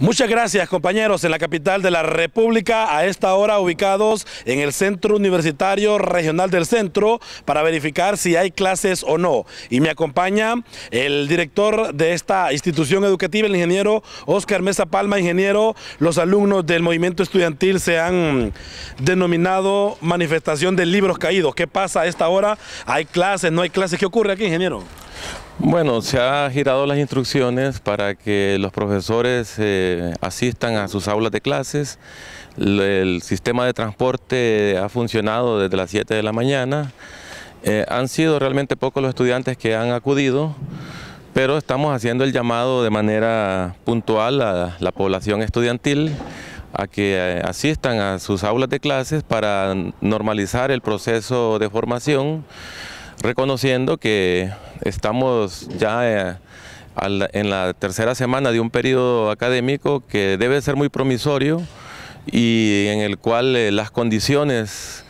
Muchas gracias compañeros en la capital de la República, a esta hora ubicados en el Centro Universitario Regional del Centro para verificar si hay clases o no. Y me acompaña el director de esta institución educativa, el ingeniero Oscar Mesa Palma, ingeniero, los alumnos del movimiento estudiantil se han denominado manifestación de libros caídos. ¿Qué pasa a esta hora? ¿Hay clases? ¿No hay clases? ¿Qué ocurre aquí, ingeniero? Bueno, se han girado las instrucciones para que los profesores eh, asistan a sus aulas de clases. El sistema de transporte ha funcionado desde las 7 de la mañana. Eh, han sido realmente pocos los estudiantes que han acudido, pero estamos haciendo el llamado de manera puntual a la población estudiantil a que eh, asistan a sus aulas de clases para normalizar el proceso de formación, reconociendo que estamos ya eh, en la tercera semana de un periodo académico que debe ser muy promisorio y en el cual eh, las condiciones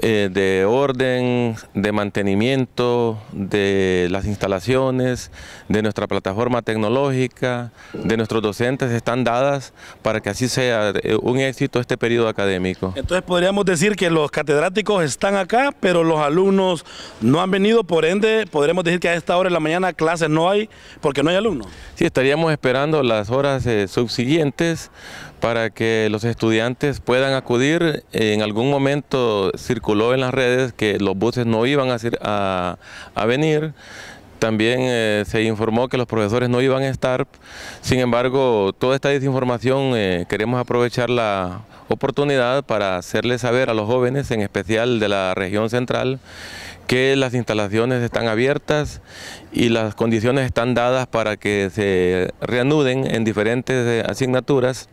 eh, de orden, de mantenimiento de las instalaciones, de nuestra plataforma tecnológica, de nuestros docentes están dadas para que así sea eh, un éxito este periodo académico. Entonces podríamos decir que los catedráticos están acá, pero los alumnos no han venido, por ende podríamos decir que a esta hora de la mañana clases no hay porque no hay alumnos. Sí, estaríamos esperando las horas eh, subsiguientes para que los estudiantes puedan acudir en algún momento circuló en las redes que los buses no iban a, a venir. También eh, se informó que los profesores no iban a estar. Sin embargo, toda esta desinformación eh, queremos aprovechar la oportunidad para hacerles saber a los jóvenes, en especial de la región central, que las instalaciones están abiertas y las condiciones están dadas para que se reanuden en diferentes eh, asignaturas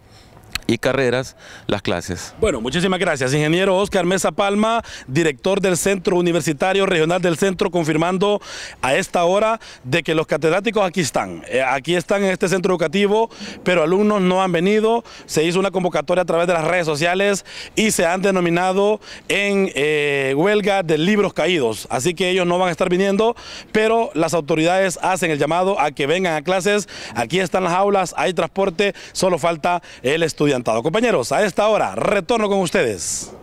y carreras las clases. Bueno, muchísimas gracias. Ingeniero Oscar Mesa Palma, director del Centro Universitario Regional del Centro, confirmando a esta hora de que los catedráticos aquí están. Eh, aquí están en este centro educativo, pero alumnos no han venido. Se hizo una convocatoria a través de las redes sociales y se han denominado en eh, huelga de libros caídos. Así que ellos no van a estar viniendo, pero las autoridades hacen el llamado a que vengan a clases. Aquí están las aulas, hay transporte, solo falta el estudiante. Compañeros, a esta hora retorno con ustedes.